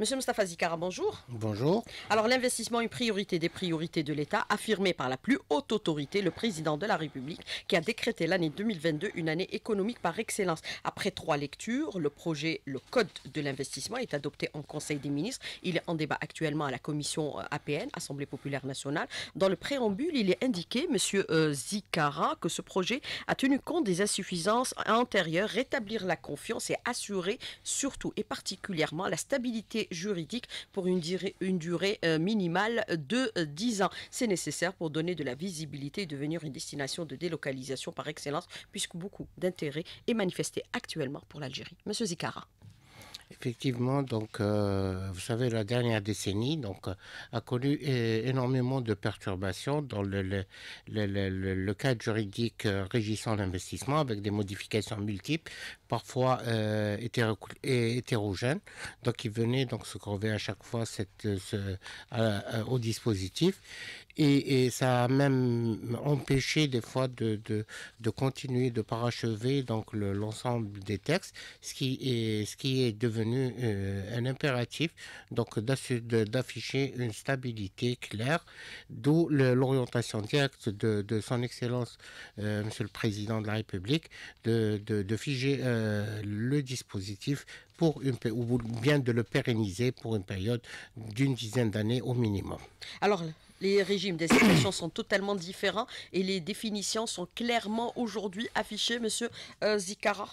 Monsieur Mustafa Zikara, bonjour. Bonjour. Alors l'investissement, une priorité des priorités de l'État, affirmée par la plus haute autorité, le président de la République, qui a décrété l'année 2022 une année économique par excellence. Après trois lectures, le projet, le code de l'investissement est adopté en Conseil des ministres. Il est en débat actuellement à la commission euh, APN, Assemblée populaire nationale. Dans le préambule, il est indiqué, Monsieur euh, Zikara, que ce projet a tenu compte des insuffisances antérieures, rétablir la confiance et assurer surtout et particulièrement la stabilité juridique pour une durée, euh, minimale de 10 euh, ans. C'est nécessaire pour donner de la visibilité et devenir une destination de délocalisation par excellence, puisque beaucoup d'intérêt est manifesté actuellement pour l'Algérie. Monsieur Zikara. Effectivement, donc, euh, vous savez, la dernière décennie donc, a connu énormément de perturbations dans le cadre juridique régissant l'investissement avec des modifications multiples parfois euh, hétérogène, Donc il venaient donc se crever à chaque fois cette, au dispositif et, et, ça a même empêché des fois de, de, de continuer de parachever donc l'ensemble des textes, ce qui est, ce qui est devenu euh, un impératif donc d'afficher une stabilité claire, d'où l'orientation directe de, de, son Excellence euh, Monsieur le Président de la République de, de, figer euh, euh, le dispositif pour une, ou bien de le pérenniser pour une période d'une dizaine d'années au minimum. Alors, les régimes des situations sont totalement différents et les définitions sont clairement aujourd'hui affichées, Monsieur euh, Zikara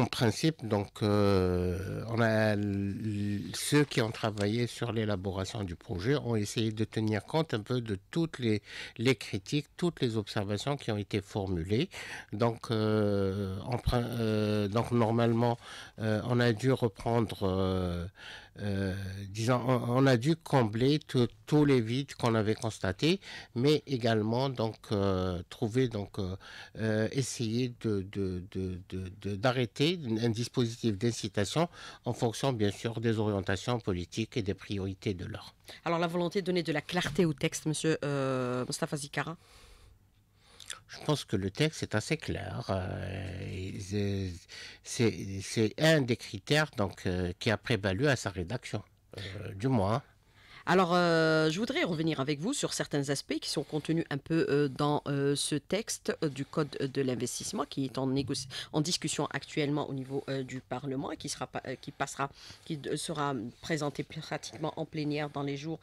en principe, donc, euh, on a ceux qui ont travaillé sur l'élaboration du projet ont essayé de tenir compte un peu de toutes les, critiques, toutes les observations qui ont été formulées. Donc, euh, euh, donc normalement, on a dû reprendre euh, disons, on, a dû combler tous les vides qu'on avait constatés, mais également donc euh, trouver donc euh, essayer de, d'arrêter un dispositif d'incitation en fonction bien sûr des orientations politiques et des priorités de l'ordre. Alors la volonté de donner de la clarté au texte, Monsieur Mustafa Zikara je pense que le texte est assez clair. Euh, c'est un des critères donc, euh, qui a prévalu à sa rédaction, euh, du moins. Alors, euh, je voudrais revenir avec vous sur certains aspects qui sont contenus un peu euh, dans euh, ce texte du Code de l'investissement qui est en, en discussion actuellement au niveau du Parlement et qui, sera, qui, passera, qui sera présenté pratiquement en plénière dans les jours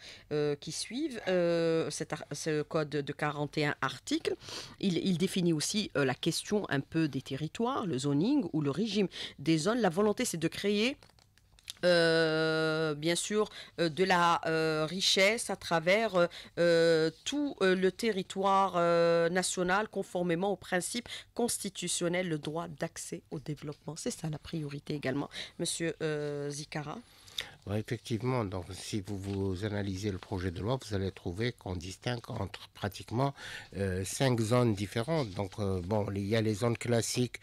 qui suivent. ce Code de 41 articles, il, il définit aussi la question un peu des territoires, le zoning ou le régime des zones. La volonté, c'est de créer euh, bien sûr, euh, de la euh, richesse à travers tout le territoire national, conformément au principe constitutionnel le droit d'accès au développement. C'est ça la priorité également. Monsieur Zikara effectivement, donc si vous, vous analysez le projet de loi, vous allez trouver qu'on distingue entre pratiquement cinq zones différentes. Donc bon, il y a les zones classiques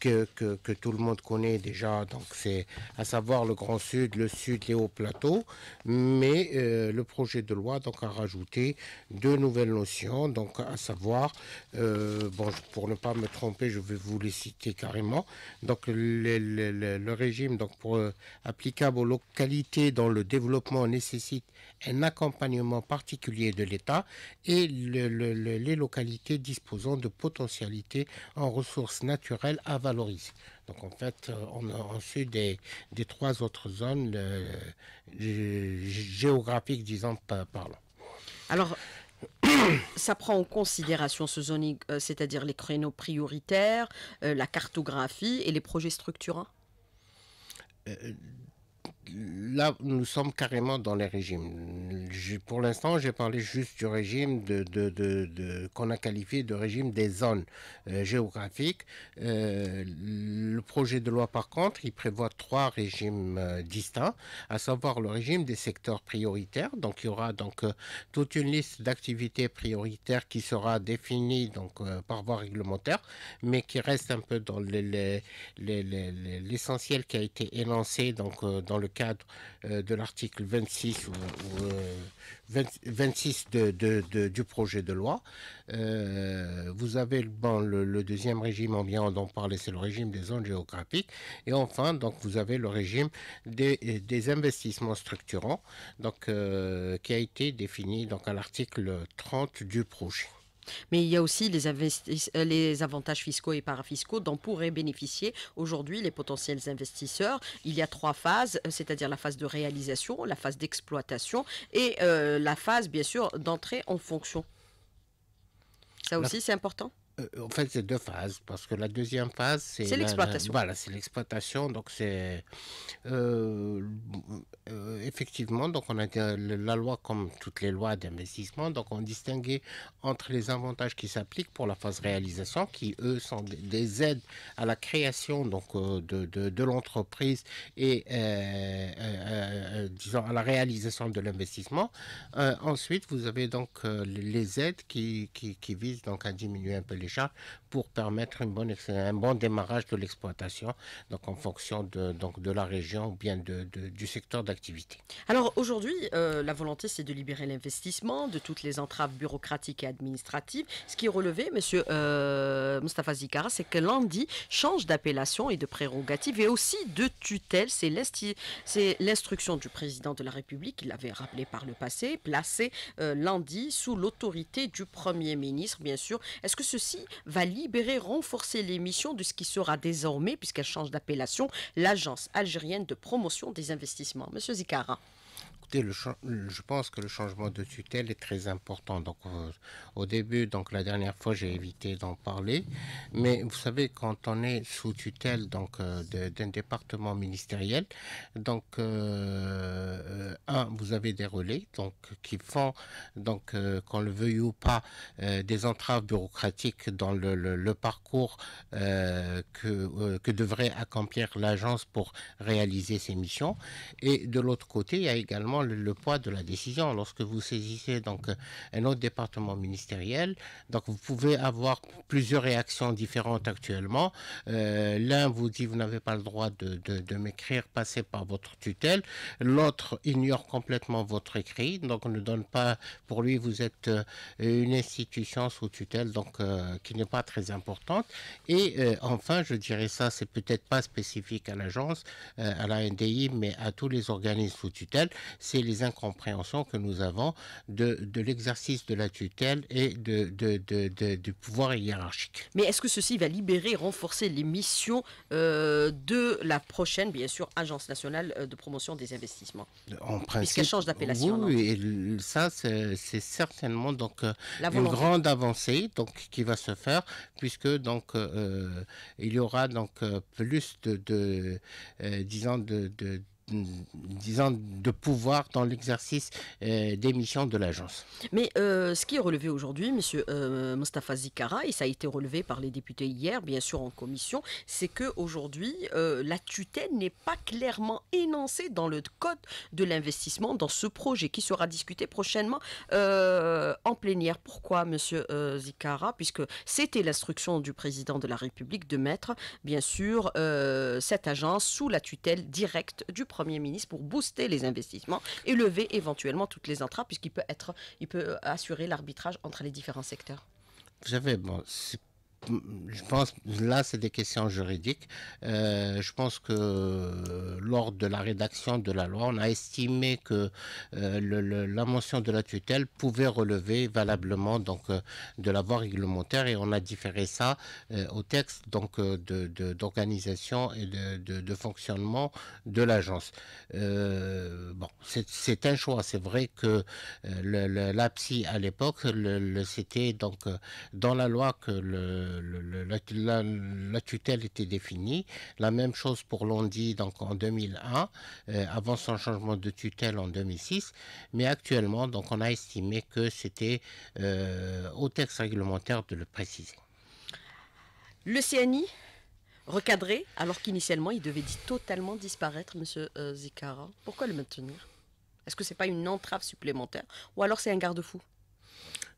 que, tout le monde connaît déjà, donc c'est à savoir le Grand Sud, le Sud, les hauts plateaux, mais euh, le projet de loi donc a rajouté deux nouvelles notions, donc à savoir, euh, bon pour ne pas me tromper, je vais vous les citer carrément, donc le, régime donc euh, applicable aux localités dont le développement nécessite un accompagnement particulier de l'État et les localités disposant de potentialités en ressources naturelles valorise. Donc en fait, euh, on a reçu des, des trois autres zones géographiques, disons, parlant. Alors, ça prend en considération ce zoning, euh, c'est-à-dire les créneaux prioritaires, euh, la cartographie et les projets structurants là, nous sommes carrément dans les régimes. pour l'instant, j'ai parlé juste du régime de, de, de, qu'on a qualifié de régime des zones euh, géographiques. Euh, le projet de loi, par contre, il prévoit trois régimes euh, distincts, à savoir le régime des secteurs prioritaires. Donc, il y aura donc toute une liste d'activités prioritaires qui sera définie donc par voie réglementaire, mais qui reste un peu dans l'essentiel les, qui a été énoncé donc dans le cadre euh, de l'article 26 26 euh, du projet de loi. Euh, vous avez le, deuxième régime, ambiant dont on parler, c'est le régime des zones géographiques. Et enfin, donc, vous avez le régime des, investissements structurants, donc, qui a été défini donc, à l'article 30 du projet. Mais il y a aussi les, euh, les avantages fiscaux et parafiscaux dont pourraient bénéficier aujourd'hui les potentiels investisseurs. Il y a trois phases, euh, c'est-à-dire la phase de réalisation, la phase d'exploitation et euh, la phase, bien sûr, d'entrée en fonction. Ça aussi, c'est important en fait, c'est deux phases, parce que la deuxième phase, c'est l'exploitation. Voilà, c'est l'exploitation. Donc, c'est effectivement, donc on a la loi comme toutes les lois d'investissement, donc on distinguait entre les avantages qui s'appliquent pour la phase réalisation, qui eux sont des aides à la création donc euh, de, l'entreprise et euh, euh, à la réalisation de l'investissement. ensuite, vous avez donc les aides qui, qui, visent donc à diminuer un peu les charges pour permettre une bonne, un bon démarrage de l'exploitation, donc en fonction de, donc de la région ou bien du secteur d'activité. Alors aujourd'hui, euh, la volonté, c'est de libérer l'investissement de toutes les entraves bureaucratiques et administratives. Ce qui est relevé, Monsieur euh, Mustafa Zikara, c'est que l'ANDI change d'appellation et de prérogative et aussi de tutelle. C'est l'instruction du président de la République, il l'avait rappelé par le passé, placer euh, lundi sous l'autorité du Premier ministre, bien sûr. Est-ce que ceci va libérer, renforcer les missions de ce qui sera désormais, puisqu'elle change d'appellation, l'Agence algérienne de promotion des investissements Monsieur Zikara. 啊。je pense que le changement de tutelle est très important. Donc, euh, au début, donc la dernière fois, j'ai évité d'en parler. Mais vous savez, quand on est sous tutelle donc euh, d'un département ministériel, donc euh, un, vous avez des relais donc qui font donc qu'on le veuille ou pas des entraves bureaucratiques dans le, parcours que que devrait accomplir l'agence pour réaliser ses missions. Et de l'autre côté, il y a également le, poids de la décision. Lorsque vous saisissez donc euh, un autre département ministériel, donc vous pouvez avoir plusieurs réactions différentes actuellement. Euh, l'un vous dit vous n'avez pas le droit de, m'écrire, passez par votre tutelle. L'autre ignore complètement votre écrit, donc on ne donne pas pour lui vous êtes euh, une institution sous tutelle, donc qui n'est pas très importante. Et enfin, je dirais ça, c'est peut-être pas spécifique à l'agence, à la NDI, mais à tous les organismes sous tutelle c'est les incompréhensions que nous avons de, l'exercice de la tutelle et de, de, du pouvoir hiérarchique. Mais est-ce que ceci va libérer, renforcer les missions euh, de la prochaine, bien sûr, Agence nationale euh, de promotion des investissements En principe. change d'appellation. Oui, et ça, c'est certainement donc, euh, une grande avancée donc, qui va se faire, puisque donc, il y aura donc, plus de, de disant, de pouvoir dans l'exercice euh, des missions de l'agence. Mais euh, ce qui est relevé aujourd'hui, Monsieur euh, Mustafa Zikara, et ça a été relevé par les députés hier, bien sûr en commission, c'est que aujourd'hui la tutelle n'est pas clairement énoncée dans le code de l'investissement dans ce projet qui sera discuté prochainement en plénière. Pourquoi, Monsieur Zikara Puisque c'était l'instruction du président de la République de mettre, bien sûr, cette agence sous la tutelle directe du président Premier ministre pour booster les investissements et lever éventuellement toutes les entraves, puisqu'il peut, être, il peut assurer l'arbitrage entre les différents secteurs j'avais bon, c'est je pense, là, c'est des questions juridiques. Euh, je pense que euh, lors de la rédaction de la loi, on a estimé que euh, la mention de la tutelle pouvait relever valablement donc de la voie réglementaire et on a différé ça au texte donc de d'organisation et de, de, fonctionnement de l'agence. bon, c'est un choix. C'est vrai que le, la psy à l'époque, c'était donc dans la loi que le la, tutelle était définie. La même chose pour l'ONDI donc en 2001, euh, avant son changement de tutelle en 2006. Mais actuellement, donc on a estimé que c'était euh, au texte réglementaire de le préciser. Le CNI recadré, alors qu'initialement il devait totalement disparaître, Monsieur euh, Zikara. Pourquoi le maintenir Est-ce que c'est pas une entrave supplémentaire ou alors c'est un garde-fou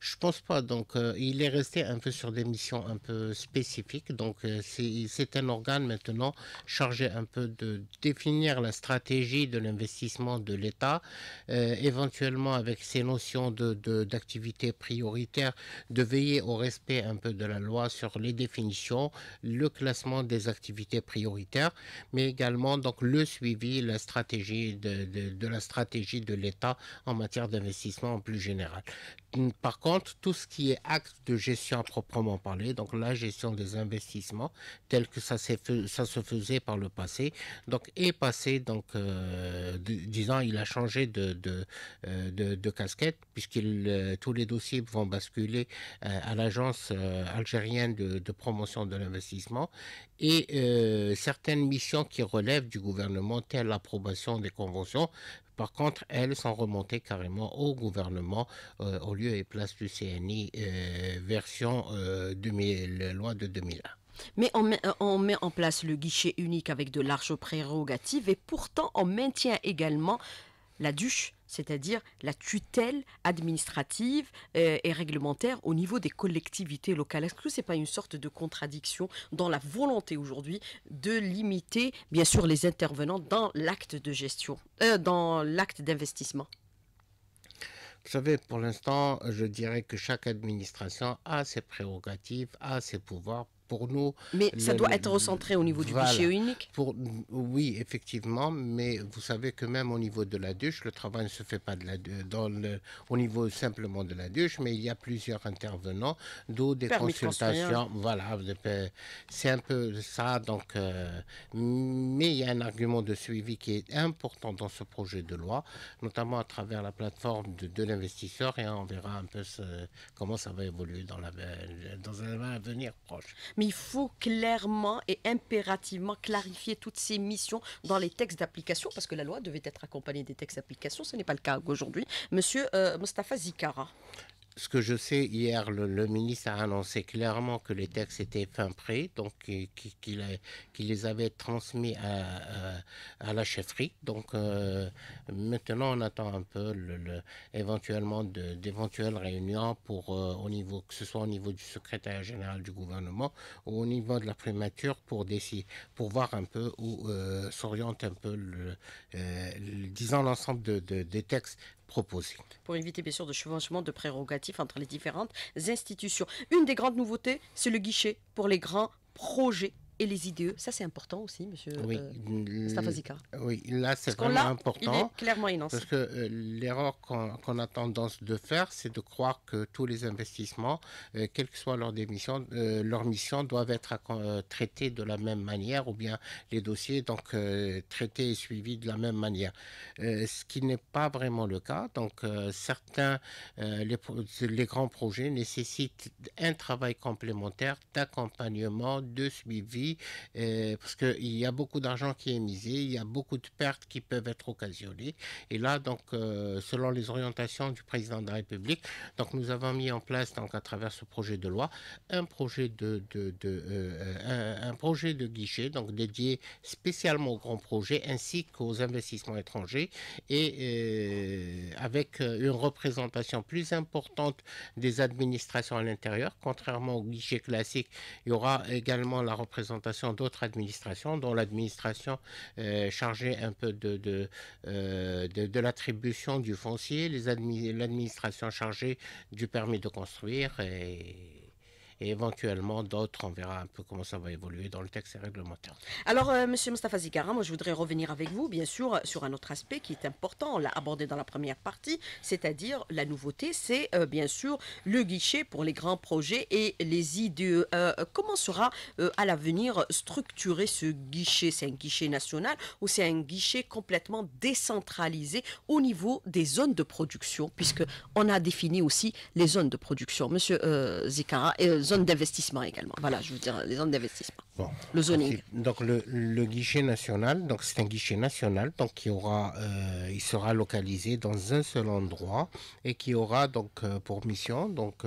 je pense pas. Donc, euh, il est resté un peu sur des missions un peu spécifiques. Donc, euh, c'est un organe maintenant chargé un peu de définir la stratégie de l'investissement de l'État, euh, éventuellement avec ses notions d'activité de, prioritaire, de veiller au respect un peu de la loi sur les définitions, le classement des activités prioritaires, mais également donc le suivi, la stratégie de, de la stratégie de l'État en matière d'investissement en plus général. Par contre, tout ce qui est acte de gestion à proprement parler, donc la gestion des investissements, tel que ça, se faisait par le passé, donc est passé, donc, euh, disons, il a changé de, euh, casquette, puisqu'il euh, tous les dossiers vont basculer à l'agence algérienne de, de, promotion de l'investissement et certaines missions qui relèvent du gouvernement, telles l'approbation des conventions, par contre, elles sont remontées carrément au gouvernement euh, au lieu et place du CNI euh, version 2000, euh, loi de 2001. Mais on on met, en place le guichet unique avec de larges prérogatives et pourtant on maintient également la duche, c'est-à-dire la tutelle administrative euh, et réglementaire au niveau des collectivités locales. Est-ce que ce n'est pas une sorte de contradiction dans la volonté aujourd'hui de limiter, bien sûr, les intervenants dans l'acte de gestion, euh, dans l'acte d'investissement vous savez, pour l'instant, je dirais que chaque administration a ses prérogatives, a ses pouvoirs pour nous. Mais ça doit être recentré au niveau du fichier unique pour, Oui, effectivement, mais vous savez que même au niveau de la douche, le travail ne se fait pas de la, au niveau simplement de la douche, mais il y a plusieurs intervenants, d'où des consultations. voilà, c'est un peu ça. Donc, euh, mais il y a un argument de suivi qui est important dans ce projet de loi, notamment à travers la plateforme de, l'investisseur, et on verra un peu comment ça va évoluer dans, la, dans un avenir proche mais il faut clairement et impérativement clarifier toutes ces missions dans les textes d'application, parce que la loi devait être accompagnée des textes d'application. Ce n'est pas le cas aujourd'hui. Monsieur euh, Zikara ce que je sais, hier, le, ministre a annoncé clairement que les textes étaient fin prêts, donc qu'il les avait transmis à, la chefferie. Donc euh, maintenant, on attend un peu le, éventuellement d'éventuelles réunions pour, euh, au niveau, que ce soit au niveau du secrétaire général du gouvernement ou au niveau de la primature pour, décider, pour voir un peu où euh, s'oriente un peu, disons, l'ensemble des textes proposée. Pour éviter bien sûr de chevauchement de prérogatives entre les différentes institutions. Une des grandes nouveautés, c'est le guichet pour les grands projets et les IDE. Ça, c'est important aussi, monsieur oui. Euh, oui, là, c'est vraiment important. clairement énoncé. Parce que euh, l'erreur qu'on a tendance de faire, c'est de croire que tous les investissements, euh, quelles que soit leur, démission, leur mission, doivent être traités de la même manière, ou bien les dossiers, donc, traités et suivis de la même manière. ce qui n'est pas vraiment le cas. Donc, certains, les grands projets nécessitent un travail complémentaire d'accompagnement, de suivi euh, parce qu'il y a beaucoup d'argent qui est misé, il y a beaucoup de pertes qui peuvent être occasionnées. Et là, donc, euh, selon les orientations du président de la République, donc nous avons mis en place, donc à travers ce projet de loi, un projet de, euh, un, projet de guichet, donc dédié spécialement aux grands projets ainsi qu'aux investissements étrangers, et avec une représentation plus importante des administrations à l'intérieur, contrairement au guichet classique, il y aura également la représentation d'autres administrations, dont l'administration euh, chargée un peu de, de euh, l'attribution du foncier, l'administration chargée du permis de construire et et éventuellement d'autres, on verra un peu comment ça va évoluer dans le texte réglementaire. Alors, euh, Monsieur Mustafa Zikara, moi je voudrais revenir avec vous, bien sûr, sur un autre aspect qui est important. On l'a abordé dans la première partie, c'est-à-dire la nouveauté, c'est euh, bien sûr le guichet pour les grands projets et les IDE. Euh, comment sera à l'avenir structuré ce guichet C'est un guichet national ou c'est un guichet complètement décentralisé au niveau des zones de production, puisque on a défini aussi les zones de production, Monsieur Zikara zone d'investissement également. Voilà, je vous dire, les zones d'investissement. Le zoning. Donc, le, le, guichet national, donc c'est un guichet national, donc qui aura, euh, il sera localisé dans un seul endroit et qui aura donc euh, pour mission donc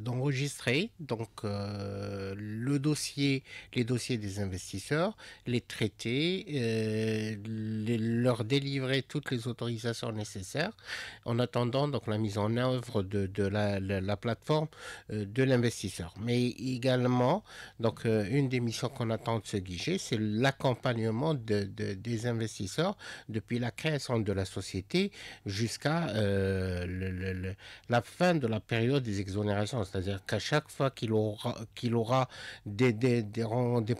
d'enregistrer euh, de, de, donc le dossier, les dossiers des investisseurs, les traiter, leur délivrer toutes les autorisations nécessaires en attendant donc la mise en œuvre de, la, la, plateforme de l'investisseur. Mais également, donc, euh, une des missions qu'on attend de ce guichet, c'est l'accompagnement de, des investisseurs depuis la création de la société jusqu'à euh, la fin de la période des exonérations. C'est-à-dire qu'à chaque fois qu'il aura, qu'il aura des, des, des,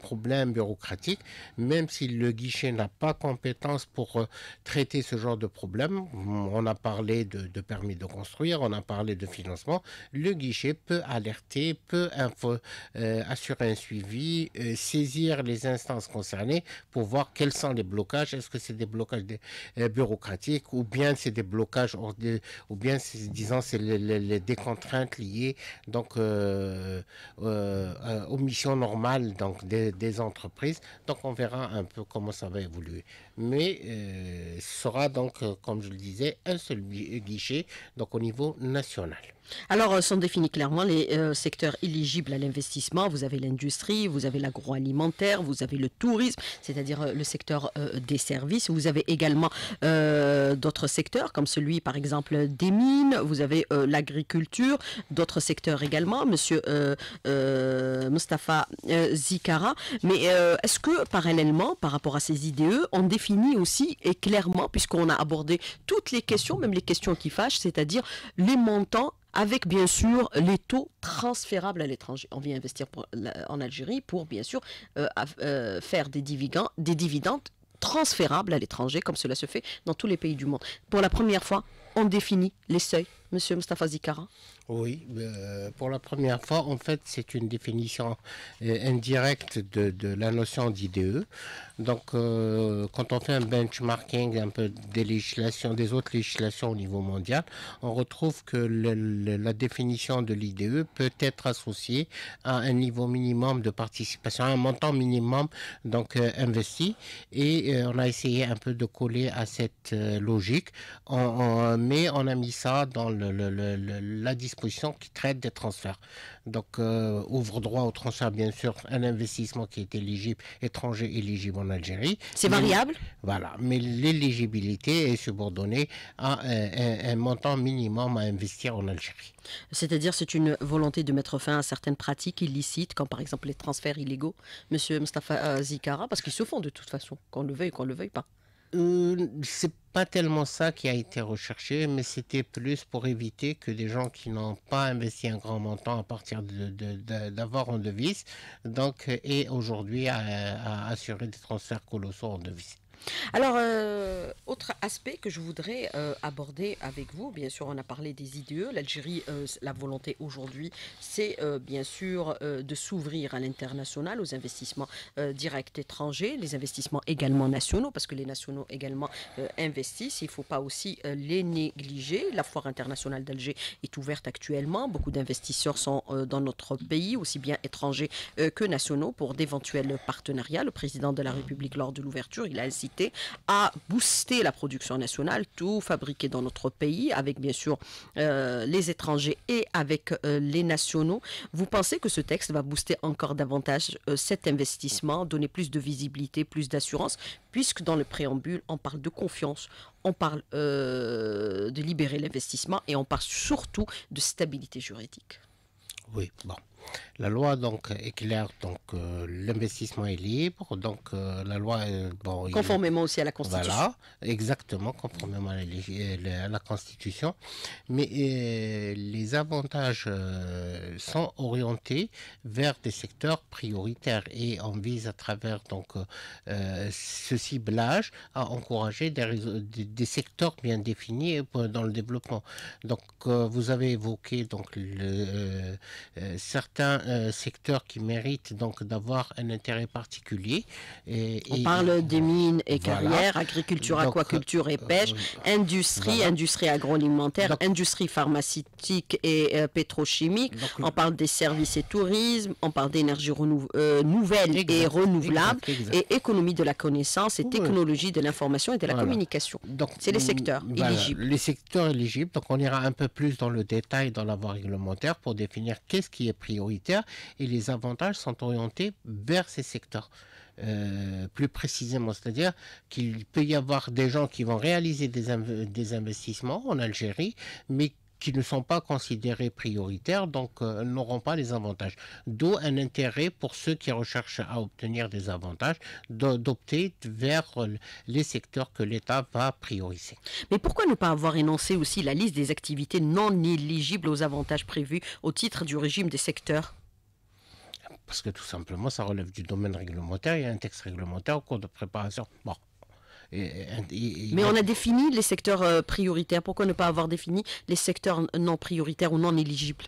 problèmes bureaucratiques, même si le guichet n'a pas compétence pour euh, traiter ce genre de problème, on a parlé de, de permis de construire, on a parlé de financement, le guichet peut alerter, peut euh, assurer un suivi, euh, saisir les instances concernées pour voir quels sont les blocages. Est-ce que c'est des blocages euh, bureaucratiques ou bien c'est des blocages ou bien disons c'est les des contraintes liées donc aux missions normales donc des, entreprises. Donc on verra un peu comment ça va évoluer. Mais ce sera donc comme je le disais un seul guichet donc au niveau national. Alors, euh, sont définis clairement les euh, secteurs éligibles à l'investissement. Vous avez l'industrie, vous avez l'agroalimentaire, vous avez le tourisme, c'est-à-dire euh, le secteur des services. Vous avez également d'autres secteurs, comme celui, par exemple, des mines. Vous avez l'agriculture, d'autres secteurs également. Monsieur Mustapha Zikara. Mais est-ce que, parallèlement, par rapport à ces IDE, on définit aussi, et clairement, puisqu'on a abordé toutes les questions, même les questions qui fâchent, c'est-à-dire les montants avec bien sûr les taux transférables à l'étranger. On vient investir en Algérie pour bien sûr euh, euh, faire des dividendes, des dividendes transférables à l'étranger, comme cela se fait dans tous les pays du monde. Pour la première fois, on définit les seuils Monsieur Mustafa Zikara Oui, euh, pour la première fois, en fait, c'est une définition euh, indirecte de, la notion d'IDE. Donc, euh, quand on fait un benchmarking un peu des législations, des autres législations au niveau mondial, on retrouve que la définition de l'IDE peut être associée à un niveau minimum de participation, à un montant minimum donc investi. Et on a essayé un peu de coller à cette logique, mais on a mis ça dans le la disposition qui traite des transferts. Donc, euh, ouvre droit au transfert, bien sûr, un investissement qui est éligible, étranger éligible en Algérie. C'est variable Voilà, mais l'éligibilité est subordonnée à un, montant minimum à investir en Algérie. C'est-à-dire, c'est une volonté de mettre fin à certaines pratiques illicites, comme par exemple les transferts illégaux, monsieur Mustafa euh, Zikara, parce qu'ils se font de toute façon, qu'on le veuille, ou qu'on le veuille pas. Ce euh, c'est pas tellement ça qui a été recherché, mais c'était plus pour éviter que des gens qui n'ont pas investi un grand montant à partir d'avoir de, en devise, donc, et aujourd'hui à, assurer des transferts colossaux en devises. Alors, euh, autre aspect que je voudrais euh, aborder avec vous, bien sûr, on a parlé des IDE. L'Algérie, euh, la volonté aujourd'hui, c'est bien sûr de s'ouvrir à l'international, aux investissements directs étrangers, les investissements également nationaux, parce que les nationaux également investissent. Il ne faut pas aussi les négliger. La foire internationale d'Alger est ouverte actuellement. Beaucoup d'investisseurs sont dans notre pays, aussi bien étrangers que nationaux, pour d'éventuels partenariats. Le président de la République, lors de l'ouverture, il a ainsi à booster la production nationale, tout fabriqué dans notre pays, avec bien sûr euh, les étrangers et avec euh, les nationaux. Vous pensez que ce texte va booster encore davantage euh, cet investissement, donner plus de visibilité, plus d'assurance, puisque dans le préambule, on parle de confiance, on parle de libérer l'investissement et on parle surtout de stabilité juridique. Oui, bon. La loi donc est claire, donc euh, l'investissement est libre, donc euh, la loi euh, bon, conformément aussi à la Constitution. Voilà, exactement conformément à la, Constitution, mais les avantages sont orientés vers des secteurs prioritaires et on vise à travers donc ce ciblage à encourager des, secteurs bien définis dans le développement. Donc vous avez évoqué donc le, certains un euh, secteur qui mérite donc d'avoir un intérêt particulier. Et, On parle des mines et carrières, agriculture, aquaculture et euh, pêche, euh, industrie, industrie agroalimentaire, industrie pharmaceutique et pétrochimique. on parle des services et tourisme, on parle d'énergie nouvelle et renouvelable et économie de la connaissance et technologie de l'information et de la communication. Donc c'est les mm, secteurs éligibles. Les secteurs éligibles. Donc on ira un peu plus dans le détail dans la voie réglementaire pour définir qu'est-ce qui est prioritaire et les avantages sont orientés vers ces secteurs. Euh, plus précisément, c'est-à-dire qu'il peut y avoir des gens qui vont réaliser des, des investissements en Algérie, mais qui ne sont pas considérés prioritaires, donc euh, n'auront pas les avantages. D'où un intérêt pour ceux qui recherchent à obtenir des avantages d'opter vers euh, les secteurs que l'État va prioriser. Mais pourquoi ne pas avoir énoncé aussi la liste des activités non éligibles aux avantages prévus au titre du régime des secteurs parce que tout simplement, ça relève du domaine réglementaire. Il y a un texte réglementaire au cours de préparation. Bon, mais on a défini les secteurs euh, prioritaires. Pourquoi ne pas avoir défini les secteurs non prioritaires ou non éligibles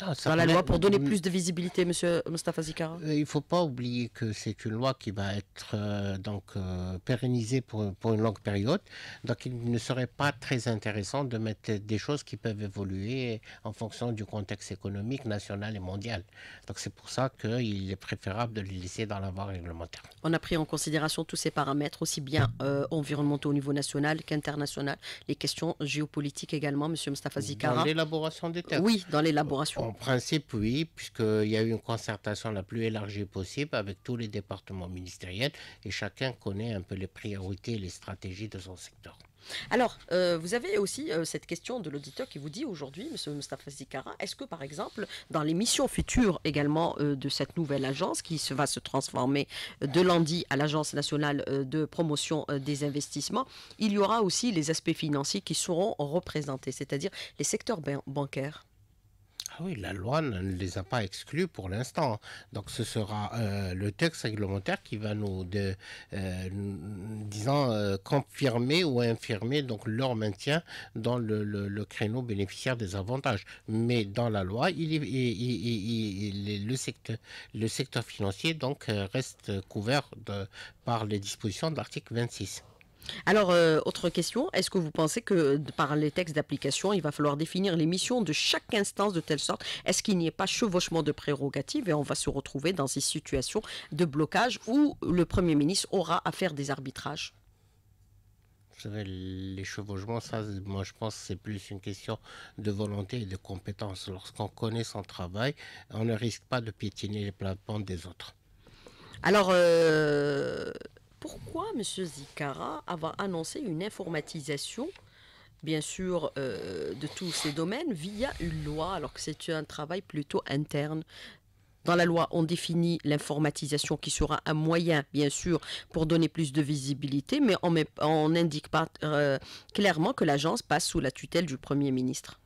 ah, dans la loi pour donner mm. plus de visibilité, Monsieur Mustafa Zikara euh, Il ne faut pas oublier que c'est une loi qui va être euh, donc euh, pérennisée pour, pour, une longue période. Donc il ne serait pas très intéressant de mettre des choses qui peuvent évoluer en fonction du contexte économique national et mondial. Donc c'est pour ça qu'il est préférable de les laisser dans la voie réglementaire. On a pris en considération tous ces paramètres, aussi bien environnementaux au niveau national qu'international, les questions géopolitiques également, Monsieur Mustafa Zikara. Dans l'élaboration des textes. Oui, dans l'élaboration. En principe, oui, puisqu'il y a eu une concertation la plus élargie possible avec tous les départements ministériels et chacun connaît un peu les priorités et les stratégies de son secteur. Alors, euh, vous avez aussi euh, cette question de l'auditeur qui vous dit aujourd'hui, M. Mustafa Zikara, est-ce que par exemple, dans les missions futures également euh, de cette nouvelle agence qui se, va se transformer de lundi à l'Agence nationale de promotion des investissements, il y aura aussi les aspects financiers qui seront représentés, c'est-à-dire les secteurs bancaires ah oui, la loi ne les a pas exclus pour l'instant. Donc ce sera euh, le texte réglementaire qui va nous, de, euh, euh, confirmer ou infirmer donc leur maintien dans le, créneau bénéficiaire des avantages. Mais dans la loi, le, secteur, financier donc reste couvert par les dispositions de l'article 26. Alors, euh, autre question, est-ce que vous pensez que euh, par les textes d'application, il va falloir définir les missions de chaque instance de telle sorte Est-ce qu'il n'y ait pas chevauchement de prérogatives et on va se retrouver dans ces situations de blocage où le Premier ministre aura à faire des arbitrages les chevauchements, ça, moi je pense c'est plus une question de volonté et de compétence. Lorsqu'on connaît son travail, on ne risque pas de piétiner les plafonds des autres. Alors, euh, pourquoi M. Zikara avoir annoncé une informatisation bien sûr, euh, de tous ces domaines via une loi, alors que c'est un travail plutôt interne. Dans la loi, on définit l'informatisation qui sera un moyen, bien sûr, pour donner plus de visibilité, mais on n'indique pas euh, clairement que l'agence passe sous la tutelle du Premier ministre.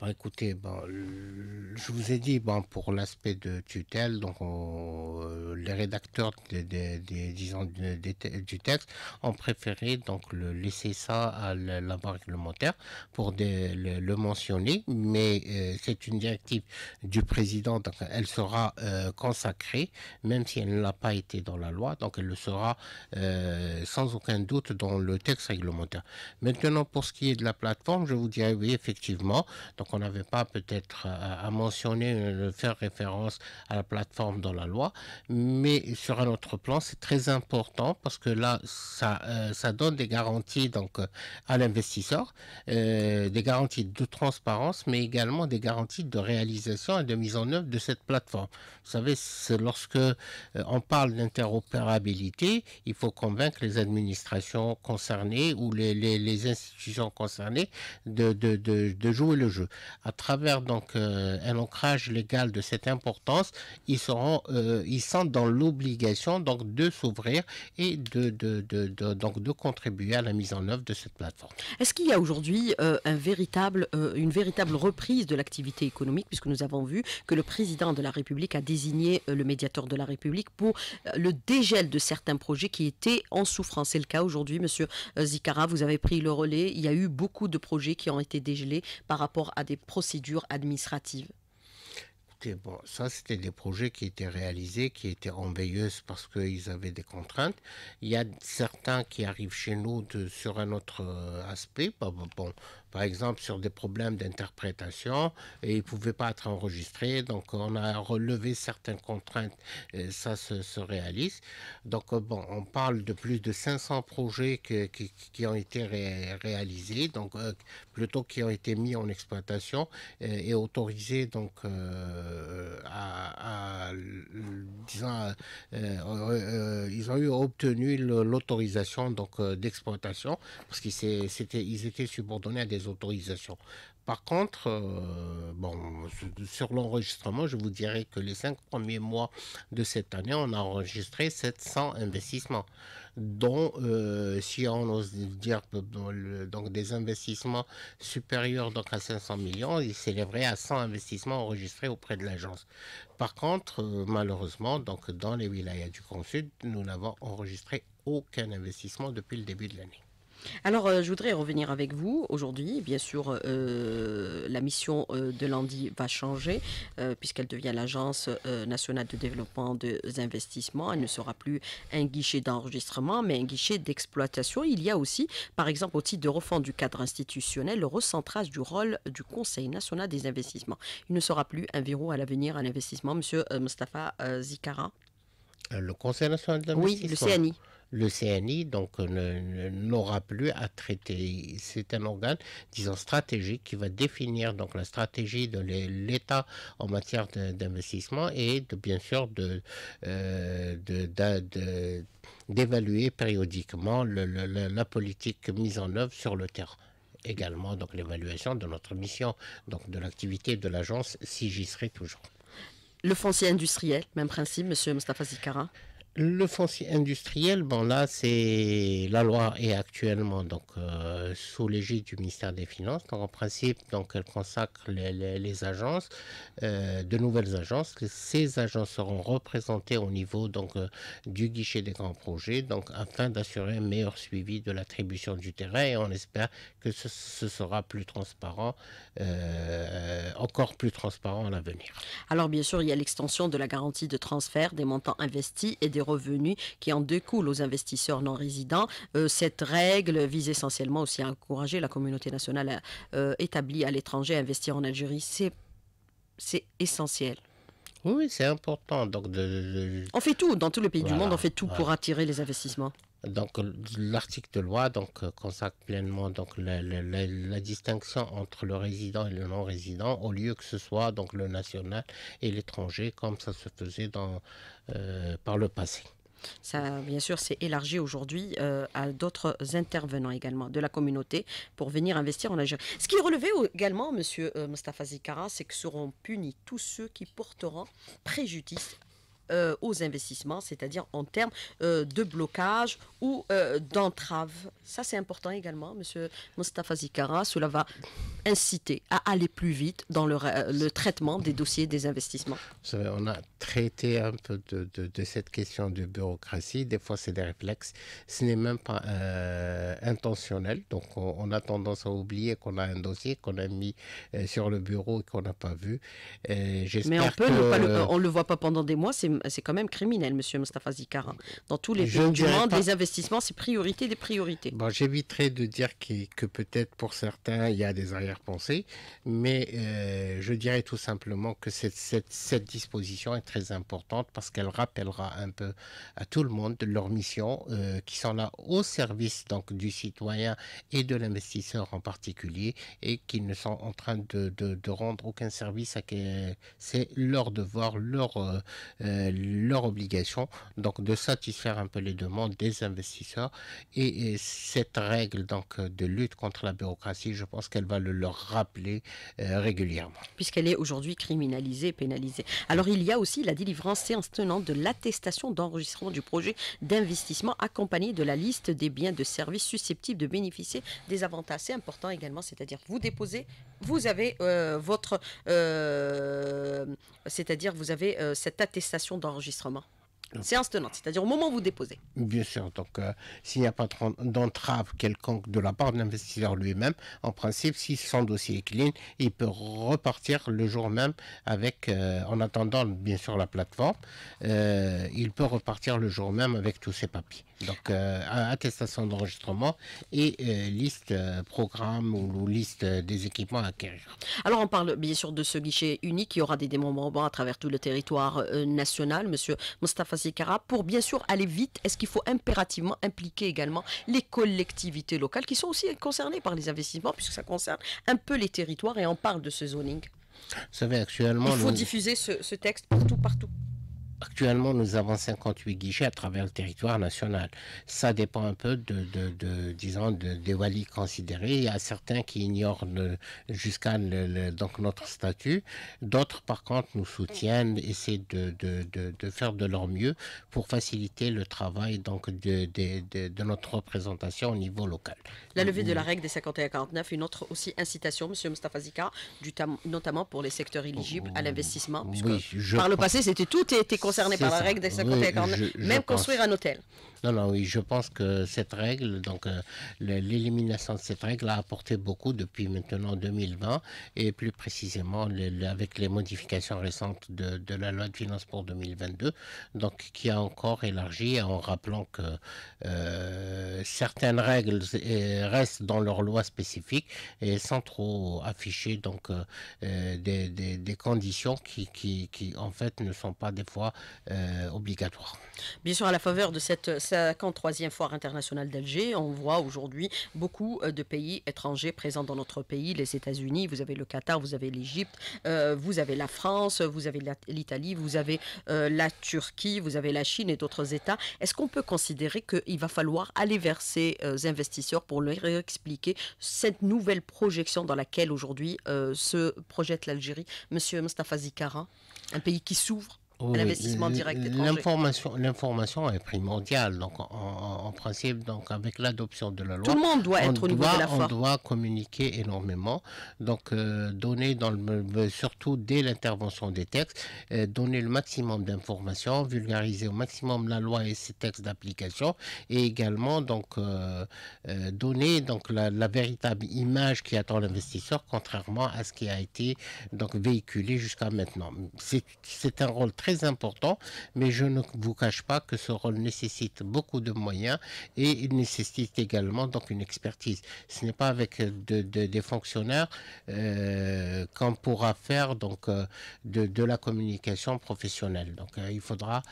Bah, écoutez, bah, je vous ai dit, bah, pour l'aspect de tutelle, donc euh, les rédacteurs des, du texte ont préféré donc laisser ça à la, la réglementaire pour le, mentionner, mais euh, c'est une directive du président, donc elle sera euh, consacrée, même si elle n'a pas été dans la loi, donc elle le sera sans aucun doute dans le texte réglementaire. Maintenant, pour ce qui est de la plateforme, je vous dirais oui, effectivement, donc qu'on n'avait pas peut-être euh, à, mentionner, à euh, faire référence à la plateforme dans la loi. Mais sur un autre plan, c'est très important parce que là, ça, euh, donne des garanties donc, à l'investisseur, des garanties de transparence, mais également des garanties de réalisation et de mise en œuvre de cette plateforme. Vous savez, lorsque on parle d'interopérabilité, il faut convaincre les administrations concernées ou les, institutions concernées de, jouer le jeu à travers donc euh, un ancrage légal de cette importance, ils seront, euh, ils sont dans l'obligation donc de s'ouvrir et de, de, de, donc de contribuer à la mise en œuvre de cette plateforme. Est-ce qu'il y a aujourd'hui euh, un véritable, une véritable reprise de l'activité économique puisque nous avons vu que le président de la République a désigné le médiateur de la République pour le dégel de certains projets qui étaient en souffrance. C'est le cas aujourd'hui, Monsieur Zikara, vous avez pris le relais. Il y a eu beaucoup de projets qui ont été dégelés par rapport à des procédures administratives ça, c'était des projets qui étaient réalisés, qui étaient en veilleuse parce qu'ils avaient des contraintes. Il y a certains qui arrivent chez nous sur un autre euh, aspect. bon bon, par exemple sur des problèmes d'interprétation et ils pouvaient pas être enregistrés. Donc on a relevé certaines contraintes et ça se, réalise. Donc euh, bon, on parle de plus de 500 projets qui, qui, ont été réalisés, donc euh, plutôt qui ont été mis en exploitation et, autorisés donc euh, à, disons, ils ont eu obtenu l'autorisation donc d'exploitation parce qu'ils étaient subordonnés à des autorisations. Par contre, euh, bon, sur l'enregistrement, je vous dirais que les cinq premiers mois de cette année, on a enregistré 700 investissements, dont, euh, si on ose dire, donc des investissements supérieurs donc à 500 millions, il s'élèverait à 100 investissements enregistrés auprès de l'agence. Par contre, euh, malheureusement, donc dans les wilayas du Grand Sud, nous n'avons enregistré aucun investissement depuis le début de l'année. Alors, euh, je voudrais revenir avec vous aujourd'hui. Bien sûr, euh, la mission euh, de l'ANDI va changer puisqu'elle devient l'Agence nationale de développement des investissements. Elle ne sera plus un guichet d'enregistrement, mais un guichet d'exploitation. Il y a aussi, par exemple, au titre de refonte du cadre institutionnel, le recentrage du rôle du Conseil national des investissements. Il ne sera plus un verrou à l'avenir à l'investissement. Monsieur Mustafa Zikara. Le Conseil national des investissements Oui, le CNI le CNI donc euh, n'aura plus à traiter. C'est un organe, disons, stratégique qui va définir donc la stratégie de l'État en matière d'investissement et de, bien sûr de, euh, d'évaluer périodiquement la politique mise en œuvre sur le terrain. Également, donc l'évaluation de notre mission, donc de l'activité de l'agence, si j'y serai toujours. Le foncier industriel, même principe, Monsieur Mustafa Zikara le foncier industriel, bon là, c'est la loi est actuellement donc euh, sous l'égide du ministère des Finances. en principe, donc elle consacre les, agences, euh, de nouvelles agences. Ces agences seront représentées au niveau donc euh, du guichet des grands projets, donc afin d'assurer un meilleur suivi de l'attribution du terrain. on espère que ce, sera plus transparent, encore plus transparent à l'avenir. Alors bien sûr, il y a l'extension de la garantie de transfert des montants investis et des revenus qui en découlent aux investisseurs non résidents. Euh, cette règle vise essentiellement aussi à encourager la communauté nationale euh, établie à l'étranger à investir en Algérie. C'est essentiel. Oui, c'est important. Donc On fait tout, dans tout le pays du monde, on fait tout pour attirer les investissements. Donc l'article de loi donc euh, consacre pleinement donc la, distinction entre le résident et le non-résident au lieu que ce soit donc le national et l'étranger comme ça se faisait dans, euh, par le passé. Ça, bien sûr, c'est élargi aujourd'hui euh, à d'autres intervenants également de la communauté pour venir investir en Algérie. Ce qui est relevé également, Monsieur euh, Zikara, c'est que seront punis tous ceux qui porteront préjudice euh, aux investissements, c'est-à-dire en termes euh, de blocage ou euh, d'entrave. Ça, c'est important également, M. Mustafa Zikara. Cela va inciter à aller plus vite dans le, traitement des dossiers des investissements. Savez, on a traité un peu de, cette question de bureaucratie. Des fois, c'est des réflexes. Ce n'est même pas intentionnel. Donc, on, a tendance à oublier qu'on a un dossier qu'on a mis sur le bureau et qu'on n'a pas vu. Mais on ne le, on le voit pas pendant des mois. C'est c'est quand même criminel, monsieur Mustafa Zikara. Hein. Dans tous les pays du les investissements, c'est priorité des priorités. Bon, j'éviterai de dire que, peut-être pour certains, il y a des arrière-pensées, mais euh, je dirais tout simplement que cette, disposition est très importante parce qu'elle rappellera un peu à tout le monde leur mission, euh, qui sont là au service donc du citoyen et de l'investisseur en particulier, et qui ne sont en train de, rendre aucun service à c'est leur devoir, leur euh, euh, leur obligation donc de satisfaire un peu les demandes des investisseurs et, cette règle donc euh, de lutte contre la bureaucratie, je pense qu'elle va le leur rappeler euh, régulièrement. Puisqu'elle est aujourd'hui criminalisée, pénalisée. Alors il y a aussi la délivrance séance tenante de l'attestation d'enregistrement du projet d'investissement accompagnée de la liste des biens de services susceptibles de bénéficier des avantages. c'est important également, c'est-à-dire vous déposez, vous avez votre, c'est-à-dire vous avez cette attestation d'enregistrement. C'est séance c'est-à-dire au moment où vous déposez. Bien sûr, donc euh, s'il n'y a pas d'entrave quelconque de la part de l'investisseur lui-même, en principe, si son dossier est clean, il peut repartir le jour même avec, euh, en attendant bien sûr la plateforme, euh, il peut repartir le jour même avec tous ses papiers. Donc attestation d'enregistrement et liste programme ou, liste des équipements à acquérir. Alors on parle bien sûr de ce guichet unique, il y aura des démembrements à travers tout le territoire national. Monsieur Mustafa pour bien sûr aller vite Est-ce qu'il faut impérativement impliquer également les collectivités locales qui sont aussi concernées par les investissements puisque ça concerne un peu les territoires et on parle de ce zoning savez, actuellement. Il faut diffuser ce, ce, texte partout, partout. Actuellement, nous avons 58 guichets à travers le territoire national. Ça dépend un peu de, disons, de, des valises considérés. Il y a certains qui ignorent jusqu'à donc notre statut. D'autres, par contre, nous soutiennent, essaient de, de, faire de leur mieux pour faciliter le travail donc de, de notre représentation au niveau local. La levée de la règle des 51-49, une autre aussi incitation, Monsieur Mustafa Zika, notamment pour les secteurs éligibles à oh, l'investissement, par le passé, c'était tout était concernés par la règle des oui, même construire un hôtel. Non, non, oui, je pense que cette règle, donc euh, l'élimination de cette règle a apporté beaucoup depuis maintenant 2020 et plus précisément avec les modifications récentes de, la loi de finances pour 2022, donc qui a encore élargi en rappelant que euh, certaines règles euh, restent dans leur loi spécifique et sans trop afficher donc des, conditions qui, qui en fait ne sont pas des fois euh, obligatoire. Bien sûr, à la faveur de cette 53e foire internationale d'Alger, on voit aujourd'hui beaucoup euh, de pays étrangers présents dans notre pays, les États-Unis, vous avez le Qatar, vous avez l'Égypte, euh, vous avez la France, vous avez l'Italie, vous avez la Turquie, vous avez la Chine et d'autres États. Est-ce qu'on peut considérer qu'il va falloir aller vers ces investisseurs pour leur expliquer cette nouvelle projection dans laquelle aujourd'hui se projette l'Algérie Monsieur Mustafa Zikara, un pays qui s'ouvre l'investissement direct L'information, l'information est primordiale. Donc, en, principe, donc avec l'adoption de la loi, tout le monde doit être au niveau de la On doit communiquer énormément. Donc, euh, donner dans le, euh, surtout dès l'intervention des textes, euh, donner le maximum d'informations, vulgariser au maximum la loi et ses textes d'application, et également donc donner donc la, véritable image qui attend l'investisseur, contrairement à ce qui a été donc véhiculé jusqu'à maintenant. C'est un rôle très important, mais je ne vous cache pas que ce rôle nécessite beaucoup de moyens et il nécessite également donc une expertise. Ce n'est pas avec euh, des fonctionnaires euh, qu'on pourra faire donc euh, de, la communication professionnelle. Donc il faudra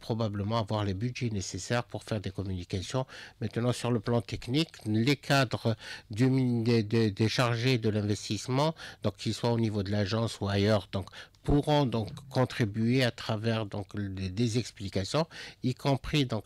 probablement avoir les budgets nécessaires pour faire des communications. Maintenant sur le plan technique, les cadres du, mini des, chargés de l'investissement, donc qu'ils soient au niveau de l'agence ou ailleurs, donc pourront donc contribuer à travers donc des explications, y compris donc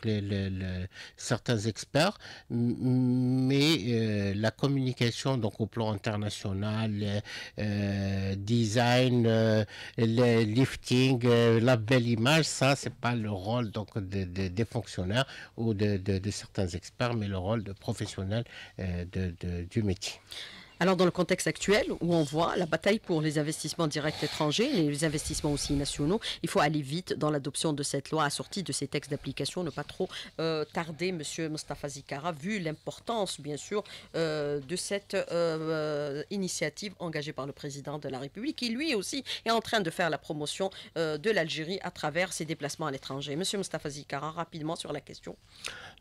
certains experts, mais euh, la communication donc au plan international, euh, design, euh, lifting, la belle image, ça c'est pas le rôle donc des fonctionnaires ou de, certains experts, mais le rôle de professionnels du métier. Alors dans le contexte actuel où on voit la bataille pour les investissements directs étrangers, les investissements aussi nationaux, il faut aller vite dans l'adoption de cette loi assortie de ces textes d'application, ne pas trop euh, tarder, Monsieur Mustafa Zikara, vu l'importance bien sûr euh, de cette euh, initiative engagée par le président de la République, qui lui aussi est en train de faire la promotion de l'Algérie à travers ses déplacements à l'étranger. Monsieur Mustafa Zikara, rapidement sur la question.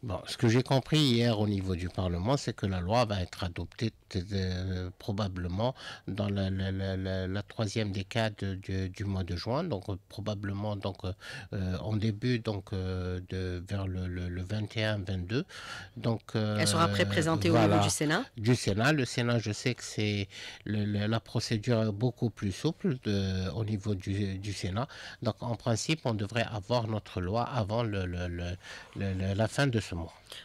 Bon, ce que j'ai compris hier au niveau du Parlement, c'est que la loi va être adoptée euh, probablement dans la, troisième décade du, du, mois de juin, donc euh, probablement donc euh, en début donc de, vers le, le, 21-22. Donc elle sera après présentée au niveau du Sénat. Du Sénat, le Sénat, je sais que c'est la procédure beaucoup plus souple de, au niveau du, Sénat. Donc en principe, on devrait avoir notre loi avant le, la fin de ce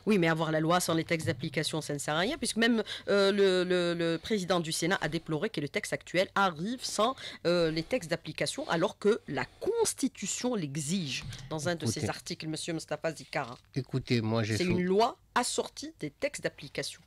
oui, mais avoir la loi sans les textes d'application, ça ne sert à rien, puisque même euh, le, président du Sénat a déploré que le texte actuel arrive sans euh, les textes d'application, alors que la Constitution l'exige dans un de ses articles, Monsieur Mustafa Zikara. Écoutez, moi j'ai... C'est une loi assortie des textes d'application.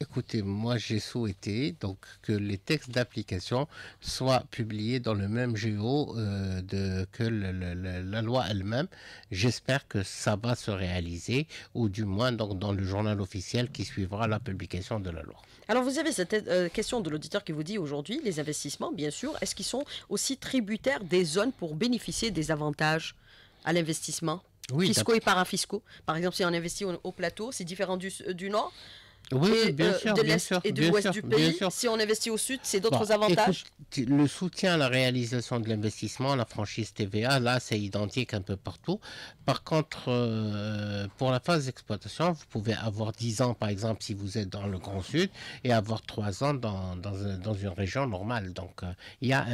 Écoutez, moi j'ai souhaité donc que les textes d'application soient publiés dans le même géo euh, que la loi elle-même. J'espère que ça va se réaliser, ou du moins donc, dans le journal officiel qui suivra la publication de la loi. Alors vous avez cette euh, question de l'auditeur qui vous dit aujourd'hui, les investissements, bien sûr, est-ce qu'ils sont aussi tributaires des zones pour bénéficier des avantages à l'investissement fiscaux et parafiscaux Par exemple, si on investit au, plateau, c'est différent du Nord oui, bien euh, sûr, de l'Est et de l'Ouest du pays. Si on investit au Sud, c'est d'autres avantages. le soutien à la réalisation de l'investissement, la franchise TVA, là, c'est identique un peu partout. Par contre, euh, pour la phase d'exploitation, vous pouvez avoir 10 ans, par exemple, si vous êtes dans le Grand Sud, et avoir 3 ans euh, dans, une région normale. Donc, il y a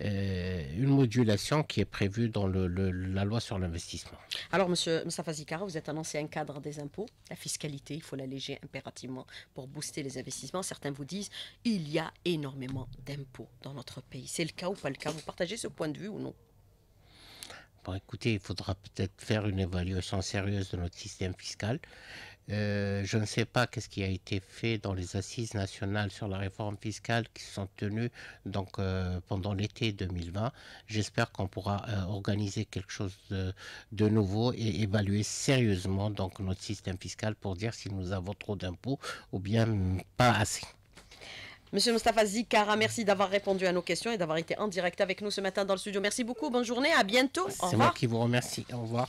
une modulation qui est prévue dans le, la loi sur l'investissement. Alors, monsieur Moussa vous vous êtes un cadre des impôts. La fiscalité, il faut la impérativement pour booster les investissements. Certains vous disent il y a énormément d'impôts dans notre pays. C'est le cas ou pas le cas Vous partagez ce point de vue ou non Bon, écoutez, il faudra peut-être faire une évaluation sérieuse de notre système fiscal. Euh, je ne sais pas qu'est-ce qui a été fait dans les assises nationales sur la réforme fiscale qui sont tenues donc euh, pendant l'été 2020. J'espère qu'on pourra euh, organiser quelque chose de, nouveau et évaluer sérieusement donc notre système fiscal pour dire si nous avons trop d'impôts ou bien pas assez. Monsieur Mustafa Zikara, merci d'avoir répondu à nos questions et d'avoir été en direct avec nous ce matin dans le studio. Merci beaucoup, bonne journée, à bientôt. C'est moi qui vous remercie, au revoir.